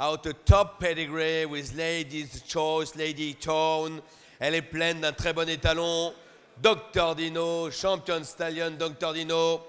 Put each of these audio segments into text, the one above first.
out the top pedigree with Ladies Choice, Lady Tone. Elle est pleine d'un très bon étalon. Dr Dino, champion stallion Dr Dino.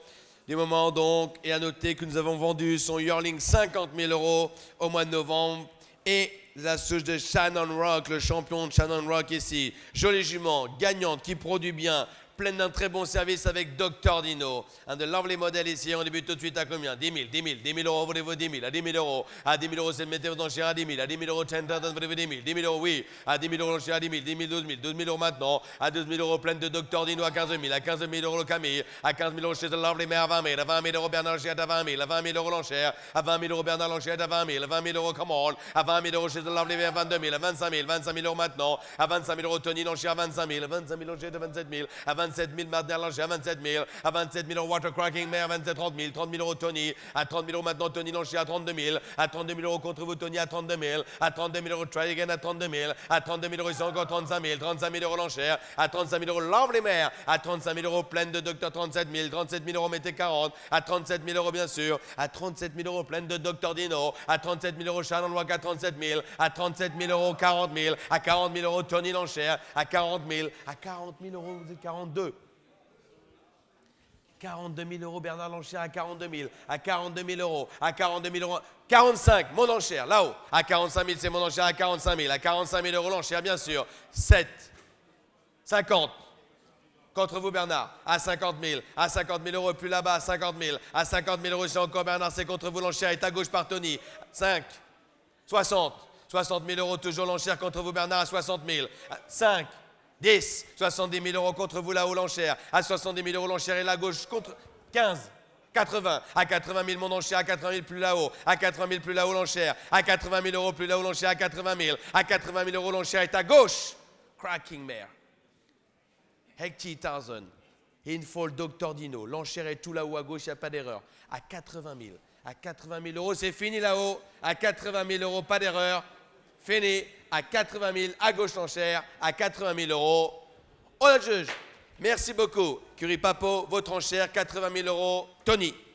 Du moment donc, et à noter que nous avons vendu son yearling 50 000 euros au mois de novembre et la souche de Shannon Rock, le champion de Shannon Rock ici. Jolie jument, gagnante, qui produit bien, pleine d'un très bon service avec Dr Dino. Un de lovely modèle ici, on débute tout de suite à combien 10 000, 10 000, 10 000 euros, voulez-vous 10 000, à 10 000 euros, à 10 000 euros, c'est le mettez votre à 10 000, à 10 000 euros, 10 voulez-vous 10 000, 10 000 euros, oui, à 10 000 euros, à 10 000, 10 000, 12 000, 12 000 euros maintenant, à 12 000 euros, pleine de Dr Dino à 15 000, à 15 000 euros, le Camille, à 15 000 euros, chez The Lovely Mère, à 20 000, à 20 000 euros, Bernard Lanchette, à 20 000, à 20 000 euros, l'enchère, à 20 000 euros, Bernard Lanchette, à 20 000, à 20 000 euros, come on, à 20 000 euros, chez The Lovely Mère, à 22 000, à 25 000, 25 000 euros maintenant, à 25 000 euros, Tony à 25 000, à 25 000 euros, 27 000, à 27 000 maintenant à à 27 000, à 27 000 euros Watercracking, mais à 27 30 000, 30 000 euros Tony, à 30 000 euros maintenant Tony Langer à 32 000, à 32 000 euros contre vous Tony à 32 000, à 32 000 euros Try Again à 32 000, à 32 000 euros ils sont encore 35 000, 35 000 euros l'enchère à 35 000 euros les Mare, à 35 000 euros pleine de Docteur 37 000, 37 000 euros mettez 40, à 37 000 euros bien sûr, à 37 000 euros pleine de Docteur Dino, à 37 000 euros Shannon Walk à 37 000, à 37 000 euros 40 000, à 40 000 euros Tony Langer, à 40 000, à 40 000 euros vous êtes 42 42. 000 euros, Bernard Lanchère à 42 000, à 42 000 euros, à 42 000 euros, 45, mon enchère, là-haut, à 45 000, c'est mon enchère, à 45 000, à 45 000 euros l'enchère, bien sûr, 7, 50, contre vous Bernard, à 50 000, à 50 000 euros, plus là-bas, à 50 000, à 50 000 euros, c'est encore Bernard, c'est contre vous l'enchère, est à gauche par Tony, 5, 60, 60 000 euros, toujours l'enchère contre vous Bernard, à 60 000, 5, 10, 70 000 euros contre vous là-haut l'enchère. À 70 000 euros l'enchère est la gauche contre 15. 80, à 80 000 mon enchère, à 80 000 plus là-haut, à 80 000 plus là-haut l'enchère, à 80 000 euros plus là-haut l'enchère, à 80 000, à 80 000 euros l'enchère est à gauche. Cracking mare. Hecti Tarzan, Infall, Doctor Dino, l'enchère est tout là-haut à gauche, il n'y a pas d'erreur. À 80 000, à 80 000 euros, c'est fini là-haut, à 80 000 euros, pas d'erreur, fini à 80 000 à gauche l'enchère, à 80 000 euros. On juge. Merci beaucoup. Curie Papo, votre enchère, 80 000 euros. Tony.